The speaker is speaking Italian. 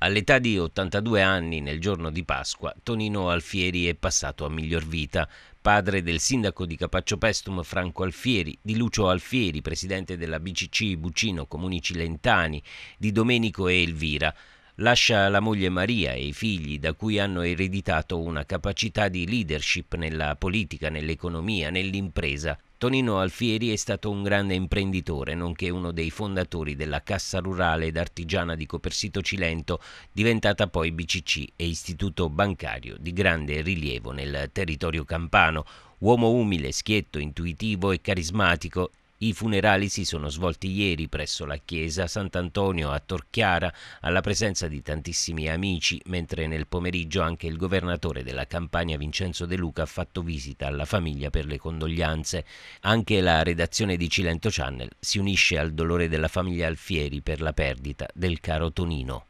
All'età di 82 anni, nel giorno di Pasqua, Tonino Alfieri è passato a miglior vita. Padre del sindaco di Capaccio Pestum Franco Alfieri, di Lucio Alfieri, presidente della BCC Bucino Comuni Cilentani, di Domenico e Elvira. Lascia la moglie Maria e i figli da cui hanno ereditato una capacità di leadership nella politica, nell'economia, nell'impresa Tonino Alfieri è stato un grande imprenditore, nonché uno dei fondatori della Cassa Rurale ed Artigiana di Copersito Cilento, diventata poi BCC e istituto bancario di grande rilievo nel territorio campano. Uomo umile, schietto, intuitivo e carismatico, i funerali si sono svolti ieri presso la chiesa Sant'Antonio a Torchiara alla presenza di tantissimi amici, mentre nel pomeriggio anche il governatore della Campania Vincenzo De Luca ha fatto visita alla famiglia per le condoglianze. Anche la redazione di Cilento Channel si unisce al dolore della famiglia Alfieri per la perdita del caro Tonino.